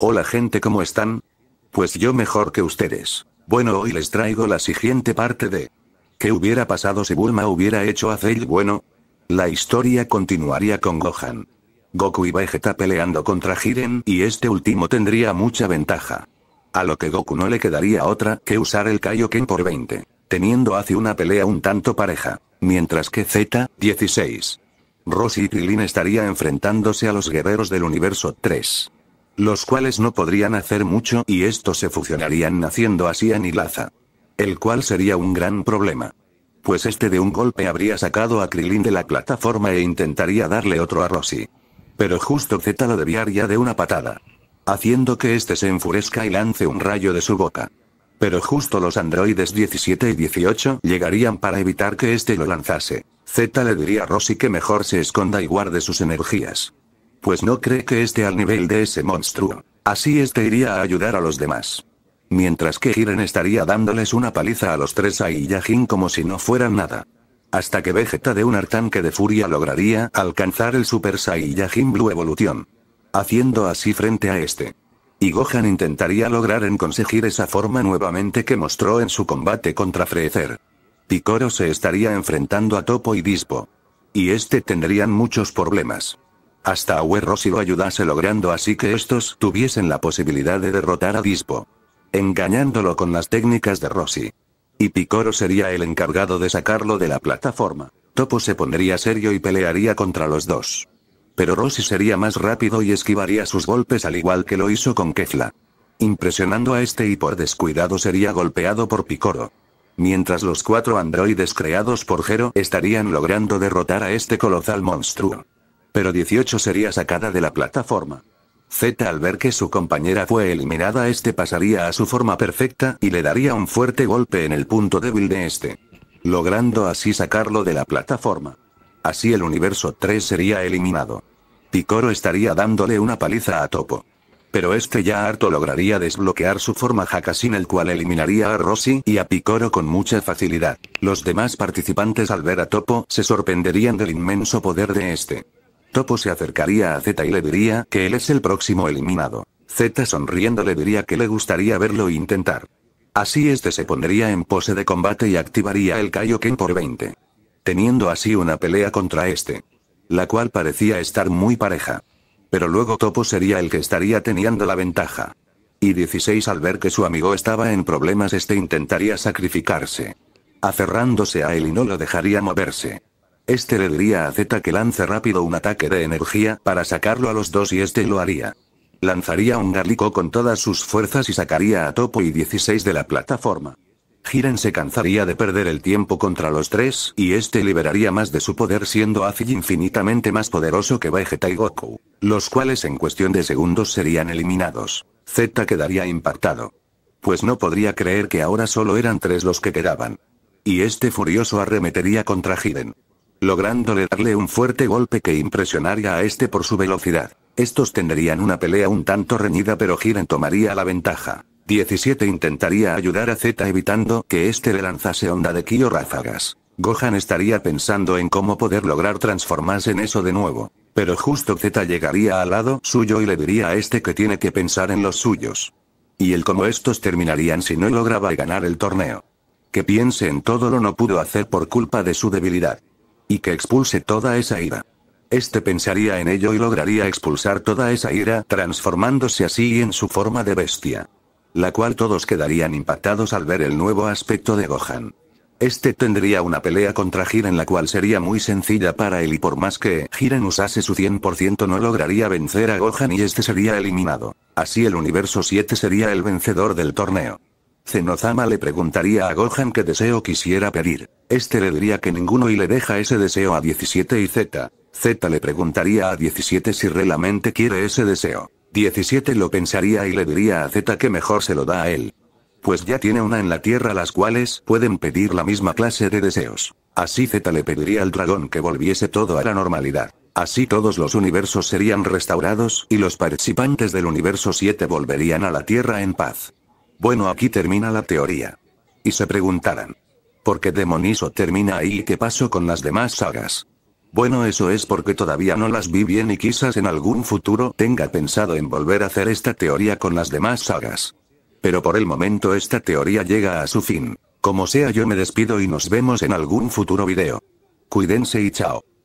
Hola gente, ¿cómo están? Pues yo mejor que ustedes. Bueno, hoy les traigo la siguiente parte de... ¿Qué hubiera pasado si Bulma hubiera hecho a Cell bueno? La historia continuaría con Gohan. Goku y Vegeta peleando contra Jiren y este último tendría mucha ventaja. A lo que Goku no le quedaría otra que usar el Kaioken por 20, teniendo hace una pelea un tanto pareja, mientras que Z, 16. rossi y Krillin estaría enfrentándose a los guerreros del universo 3 los cuales no podrían hacer mucho y estos se fusionarían naciendo así a Nilaza. El cual sería un gran problema. Pues este de un golpe habría sacado a Krilin de la plataforma e intentaría darle otro a Rosy. Pero justo Zeta lo deviaría de una patada. Haciendo que este se enfurezca y lance un rayo de su boca. Pero justo los androides 17 y 18 llegarían para evitar que este lo lanzase. Zeta le diría a Rosy que mejor se esconda y guarde sus energías pues no cree que esté al nivel de ese monstruo. Así este iría a ayudar a los demás. Mientras que Giren estaría dándoles una paliza a los tres Saiyajin como si no fueran nada. Hasta que Vegeta de un artanque de furia lograría alcanzar el Super Saiyajin Blue Evolución. Haciendo así frente a este. Y Gohan intentaría lograr en conseguir esa forma nuevamente que mostró en su combate contra Freezer. Picoro se estaría enfrentando a Topo y Dispo. Y este tendrían muchos problemas hasta Rossi lo ayudase logrando así que estos tuviesen la posibilidad de derrotar a Dispo. Engañándolo con las técnicas de Rossi. Y Picoro sería el encargado de sacarlo de la plataforma. Topo se pondría serio y pelearía contra los dos. Pero Rossi sería más rápido y esquivaría sus golpes al igual que lo hizo con Kefla. Impresionando a este y por descuidado sería golpeado por Picoro. Mientras los cuatro androides creados por Jero estarían logrando derrotar a este colosal monstruo pero 18 sería sacada de la plataforma. Z al ver que su compañera fue eliminada este pasaría a su forma perfecta y le daría un fuerte golpe en el punto débil de este. Logrando así sacarlo de la plataforma. Así el universo 3 sería eliminado. Picoro estaría dándole una paliza a Topo. Pero este ya harto lograría desbloquear su forma Hakasin el cual eliminaría a Rossi y a Picoro con mucha facilidad. Los demás participantes al ver a Topo se sorprenderían del inmenso poder de este. Topo se acercaría a Z y le diría que él es el próximo eliminado. Z sonriendo le diría que le gustaría verlo intentar. Así este se pondría en pose de combate y activaría el Kaioken por 20. Teniendo así una pelea contra este. La cual parecía estar muy pareja. Pero luego Topo sería el que estaría teniendo la ventaja. Y 16 al ver que su amigo estaba en problemas este intentaría sacrificarse. Acerrándose a él y no lo dejaría moverse. Este le diría a Z que lance rápido un ataque de energía para sacarlo a los dos y este lo haría. Lanzaría un garlico con todas sus fuerzas y sacaría a Topo y 16 de la plataforma. Jiren se cansaría de perder el tiempo contra los tres, y este liberaría más de su poder siendo ágil infinitamente más poderoso que Vegeta y Goku, los cuales en cuestión de segundos serían eliminados. Z quedaría impactado. Pues no podría creer que ahora solo eran tres los que quedaban. Y este furioso arremetería contra Jiren lográndole darle un fuerte golpe que impresionaría a este por su velocidad. Estos tendrían una pelea un tanto reñida pero Hiren tomaría la ventaja. 17 intentaría ayudar a Z evitando que este le lanzase onda de ki ráfagas. Gohan estaría pensando en cómo poder lograr transformarse en eso de nuevo. Pero justo Z llegaría al lado suyo y le diría a este que tiene que pensar en los suyos. Y el cómo estos terminarían si no lograba ganar el torneo. Que piense en todo lo no pudo hacer por culpa de su debilidad. Y que expulse toda esa ira. Este pensaría en ello y lograría expulsar toda esa ira transformándose así en su forma de bestia. La cual todos quedarían impactados al ver el nuevo aspecto de Gohan. Este tendría una pelea contra Jiren la cual sería muy sencilla para él y por más que Jiren usase su 100% no lograría vencer a Gohan y este sería eliminado. Así el universo 7 sería el vencedor del torneo. Zenozama le preguntaría a Gohan qué deseo quisiera pedir. Este le diría que ninguno y le deja ese deseo a 17 y Z. Z le preguntaría a 17 si realmente quiere ese deseo. 17 lo pensaría y le diría a Z que mejor se lo da a él. Pues ya tiene una en la Tierra las cuales pueden pedir la misma clase de deseos. Así Z le pediría al dragón que volviese todo a la normalidad. Así todos los universos serían restaurados y los participantes del universo 7 volverían a la Tierra en paz. Bueno, aquí termina la teoría. Y se preguntarán. ¿Por qué Demoniso termina ahí y qué pasó con las demás sagas? Bueno, eso es porque todavía no las vi bien y quizás en algún futuro tenga pensado en volver a hacer esta teoría con las demás sagas. Pero por el momento esta teoría llega a su fin. Como sea yo me despido y nos vemos en algún futuro video. Cuídense y chao.